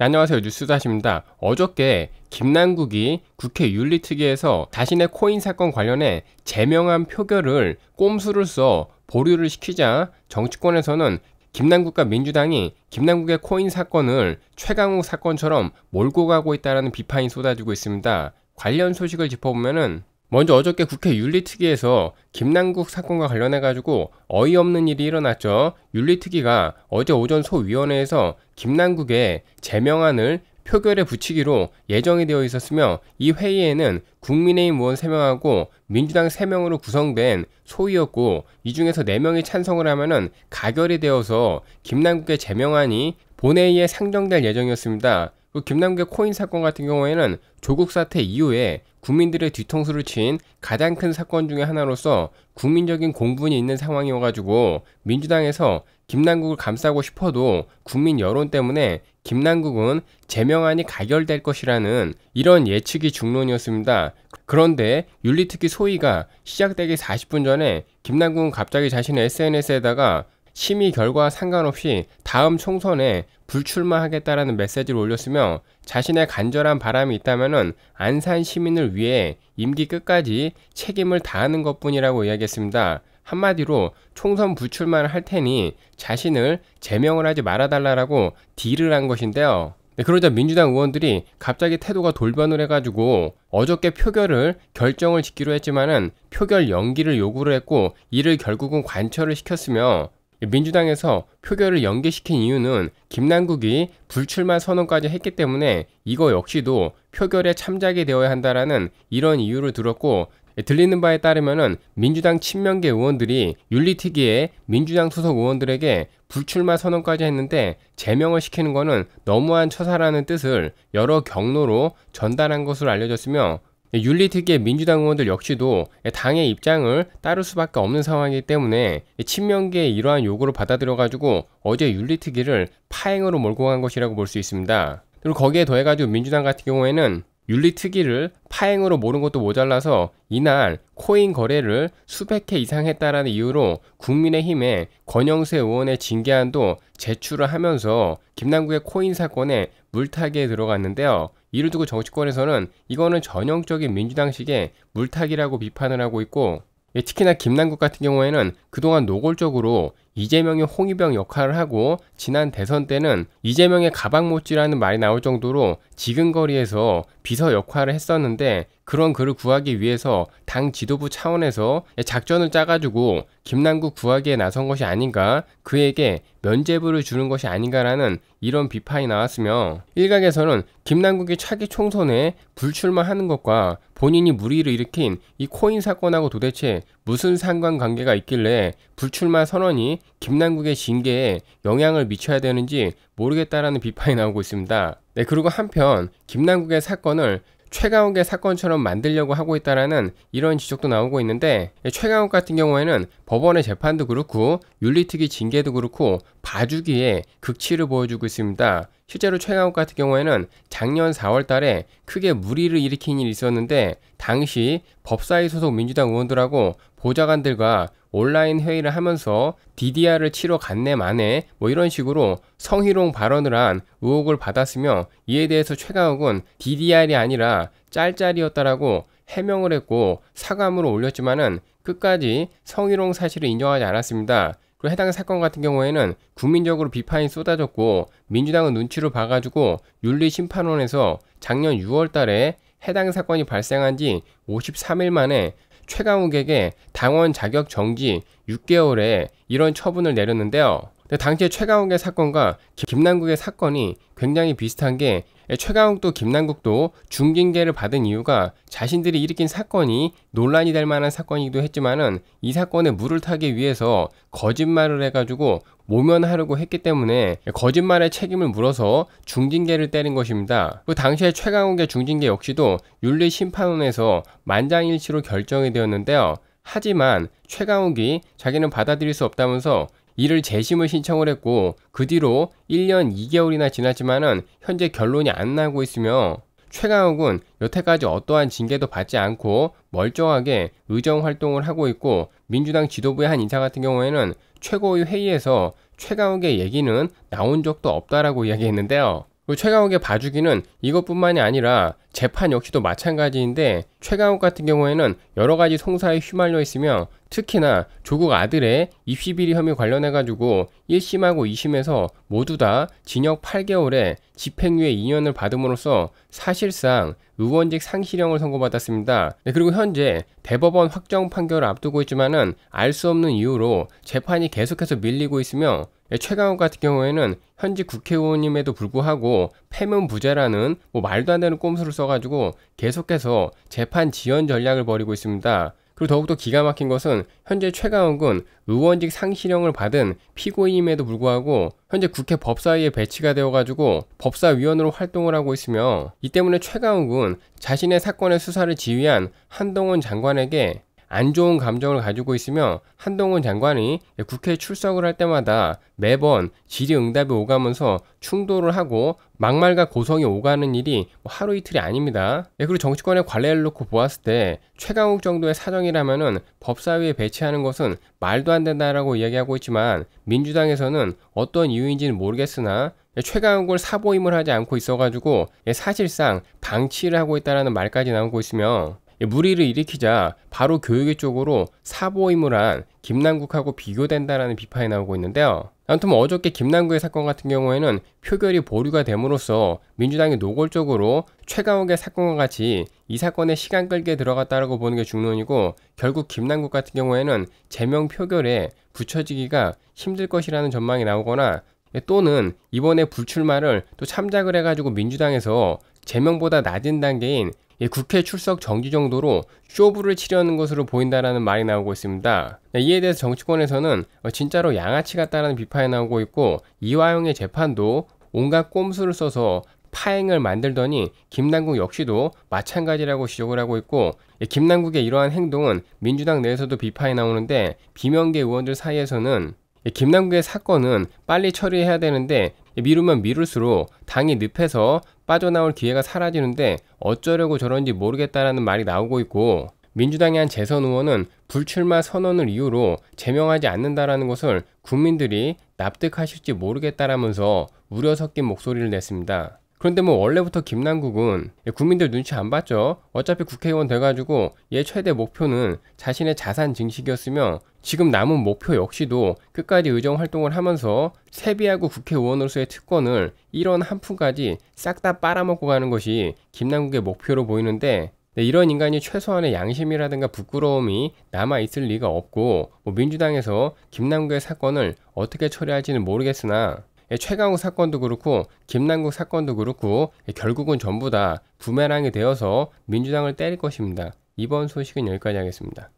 네, 안녕하세요. 뉴스다십니다. 어저께 김남국이 국회 윤리특위에서 자신의 코인 사건 관련해 제명한 표결을 꼼수를 써 보류를 시키자 정치권에서는 김남국과 민주당이 김남국의 코인 사건을 최강욱 사건처럼 몰고 가고 있다는 비판이 쏟아지고 있습니다. 관련 소식을 짚어보면은 먼저 어저께 국회 윤리특위에서 김남국 사건과 관련해 가지고 어이없는 일이 일어났죠. 윤리특위가 어제 오전 소위원회에서 김남국의 제명안을 표결에 붙이기로 예정이 되어 있었으며 이 회의에는 국민의힘 의원 3명하고 민주당 3명으로 구성된 소위였고 이 중에서 4명이 찬성을 하면은 가결이 되어서 김남국의 제명안이 본회의에 상정될 예정이었습니다. 그 김남국의 코인 사건 같은 경우에는 조국 사태 이후에 국민들의 뒤통수를 친 가장 큰 사건 중의 하나로서 국민적인 공분이 있는 상황이어가지고 민주당에서 김남국을 감싸고 싶어도 국민 여론 때문에 김남국은 제명안이 가결될 것이라는 이런 예측이 중론이었습니다. 그런데 윤리특위 소위가 시작되기 40분 전에 김남국은 갑자기 자신의 SNS에다가 심의 결과 상관없이 다음 총선에 불출마하겠다라는 메시지를 올렸으며 자신의 간절한 바람이 있다면은 안산 시민을 위해 임기 끝까지 책임을 다하는 것뿐이라고 이야기했습니다. 한마디로 총선 불출마를 할 테니 자신을 제명을 하지 말아달라라고 딜을 한 것인데요. 네, 그러자 민주당 의원들이 갑자기 태도가 돌변을 해가지고 어저께 표결을 결정을 짓기로 했지만은 표결 연기를 요구를 했고 이를 결국은 관철을 시켰으며 민주당에서 표결을 연기시킨 이유는 김남국이 불출마 선언까지 했기 때문에 이거 역시도 표결에 참작이 되어야 한다라는 이런 이유를 들었고 들리는 바에 따르면 민주당 친명계 의원들이 윤리특위에 민주당 소속 의원들에게 불출마 선언까지 했는데 제명을 시키는 것은 너무한 처사라는 뜻을 여러 경로로 전달한 것으로 알려졌으며 윤리특위의 민주당 의원들 역시도 당의 입장을 따를 수밖에 없는 상황이기 때문에 친명계의 이러한 요구를 받아들여가지고 어제 윤리특위를 파행으로 몰고 간 것이라고 볼 수 있습니다. 그리고 거기에 더해가지고 민주당 같은 경우에는 윤리 특위를 파행으로 모른 것도 모자라서 이날 코인 거래를 수백 회 이상 했다라는 이유로 국민의힘에 권영세 의원의 징계안도 제출을 하면서 김남국의 코인 사건에 물타기에 들어갔는데요. 이를 두고 정치권에서는 이거는 전형적인 민주당식의 물타기라고 비판을 하고 있고 예, 특히나 김남국 같은 경우에는 그동안 노골적으로 이재명의 홍위병 역할을 하고 지난 대선 때는 이재명의 가방 못지라는 말이 나올 정도로 지근거리에서 비서 역할을 했었는데 그런 글을 구하기 위해서 당 지도부 차원에서 작전을 짜가지고 김남국 구하기에 나선 것이 아닌가 그에게 면죄부를 주는 것이 아닌가라는 이런 비판이 나왔으며 일각에서는 김남국이 차기 총선에 불출마하는 것과 본인이 무리를 일으킨 이 코인 사건하고 도대체 무슨 상관관계가 있길래 불출마 선언이 김남국의 징계에 영향을 미쳐야 되는지 모르겠다라는 비판이 나오고 있습니다. 네, 그리고 한편 김남국의 사건을 최강욱의 사건처럼 만들려고 하고 있다라는 이런 지적도 나오고 있는데 최강욱 같은 경우에는 법원의 재판도 그렇고 윤리특위 징계도 그렇고 봐주기에 극치를 보여주고 있습니다. 실제로 최강욱 같은 경우에는 작년 4월 달에 크게 무리를 일으킨 일이 있었는데 당시 법사위 소속 민주당 의원들하고 보좌관들과 온라인 회의를 하면서 DDR을 치러 갔네 만에 뭐 이런 식으로 성희롱 발언을 한 의혹을 받았으며 이에 대해서 최강욱은 DDR이 아니라 짤짤이었다라고 해명을 했고 사과문을 올렸지만은 끝까지 성희롱 사실을 인정하지 않았습니다. 그리고 해당 사건 같은 경우에는 국민적으로 비판이 쏟아졌고 민주당은 눈치를 봐가지고 윤리심판원에서 작년 6월 달에 해당 사건이 발생한 지 53일 만에 최강욱에게 당원 자격 정지 6개월에 이런 처분을 내렸는데요. 당시에 최강욱의 사건과 김남국의 사건이 굉장히 비슷한 게 최강욱도 김남국도 중징계를 받은 이유가 자신들이 일으킨 사건이 논란이 될 만한 사건이기도 했지만은 이 사건에 물을 타기 위해서 거짓말을 해가지고 모면하려고 했기 때문에 거짓말의 책임을 물어서 중징계를 때린 것입니다. 그 당시에 최강욱의 중징계 역시도 윤리심판원에서 만장일치로 결정이 되었는데요. 하지만 최강욱이 자기는 받아들일 수 없다면서 이를 재심을 신청을 했고 그 뒤로 1년 2개월이나 지났지만은 현재 결론이 안 나고 있으며 최강욱은 여태까지 어떠한 징계도 받지 않고 멀쩡하게 의정 활동을 하고 있고 민주당 지도부의 한 인사 같은 경우에는 최고위 회의에서 최강욱의 얘기는 나온 적도 없다라고 이야기했는데요. 최강욱의 봐주기는 이것뿐만이 아니라 재판 역시도 마찬가지인데 최강욱 같은 경우에는 여러 가지 송사에 휘말려 있으며 특히나 조국 아들의 입시 비리 혐의 관련해 가지고 1심하고 2심에서 모두 다 징역 8개월에 집행유예 2년을 받음으로써 사실상 의원직 상실형을 선고받았습니다. 네, 그리고 현재 대법원 확정 판결을 앞두고 있지만은 알 수 없는 이유로 재판이 계속해서 밀리고 있으며 예, 최강욱 같은 경우에는 현직 국회의원임에도 불구하고 패문 부재라는 뭐 말도 안 되는 꼼수를 써가지고 계속해서 재판 지연 전략을 벌이고 있습니다. 그리고 더욱더 기가 막힌 것은 현재 최강욱은 의원직 상실형을 받은 피고인임에도 불구하고 현재 국회 법사위에 배치가 되어가지고 법사위원으로 활동을 하고 있으며 이 때문에 최강욱은 자신의 사건의 수사를 지휘한 한동훈 장관에게 안 좋은 감정을 가지고 있으며 한동훈 장관이 국회 출석을 할 때마다 매번 질의응답에 오가면서 충돌을 하고 막말과 고성이 오가는 일이 뭐 하루 이틀이 아닙니다. 예, 그리고 정치권의 관례를 놓고 보았을 때 최강욱 정도의 사정이라면 법사위에 배치하는 것은 말도 안 된다라고 이야기하고 있지만 민주당에서는 어떤 이유인지는 모르겠으나 예, 최강욱을 사보임을 하지 않고 있어가지고 예, 사실상 방치를 하고 있다라는 말까지 나오고 있으며 예, 무리를 일으키자 바로 교육의 쪽으로 사보임을 한 김남국하고 비교된다라는 비판이 나오고 있는데요. 아무튼 뭐 어저께 김남국의 사건 같은 경우에는 표결이 보류가 됨으로써 민주당이 노골적으로 최강욱의 사건과 같이 이 사건에 시간 끌게 들어갔다라고 보는 게 중론이고 결국 김남국 같은 경우에는 제명 표결에 붙여지기가 힘들 것이라는 전망이 나오거나 예, 또는 이번에 불출마를 또 참작을 해가지고 민주당에서 제명보다 낮은 단계인 예, 국회 출석 정지 정도로 쇼부를 치려는 것으로 보인다라는 말이 나오고 있습니다. 네, 이에 대해서 정치권에서는 어, 진짜로 양아치 같다라는 비판이 나오고 있고 이화영의 재판도 온갖 꼼수를 써서 파행을 만들더니 김남국 역시도 마찬가지라고 지적을 하고 있고 예, 김남국의 이러한 행동은 민주당 내에서도 비판이 나오는데 비명계 의원들 사이에서는 예, 김남국의 사건은 빨리 처리해야 되는데 미루면 미룰수록 당이 늪해서 빠져나올 기회가 사라지는데 어쩌려고 저런지 모르겠다라는 말이 나오고 있고 민주당의 한 재선 의원은 불출마 선언을 이유로 제명하지 않는다라는 것을 국민들이 납득하실지 모르겠다라면서 우려 섞인 목소리를 냈습니다. 그런데 뭐 원래부터 김남국은 국민들 눈치 안 봤죠. 어차피 국회의원 돼가지고 얘 최대 목표는 자신의 자산 증식이었으며 지금 남은 목표 역시도 끝까지 의정 활동을 하면서 세비하고 국회의원으로서의 특권을 이런 한 푼까지 싹 다 빨아먹고 가는 것이 김남국의 목표로 보이는데 네, 이런 인간이 최소한의 양심이라든가 부끄러움이 남아있을 리가 없고 뭐 민주당에서 김남국의 사건을 어떻게 처리할지는 모르겠으나 예, 최강욱 사건도 그렇고 김남국 사건도 그렇고 예, 결국은 전부 다 부메랑이 되어서 민주당을 때릴 것입니다. 이번 소식은 여기까지 하겠습니다.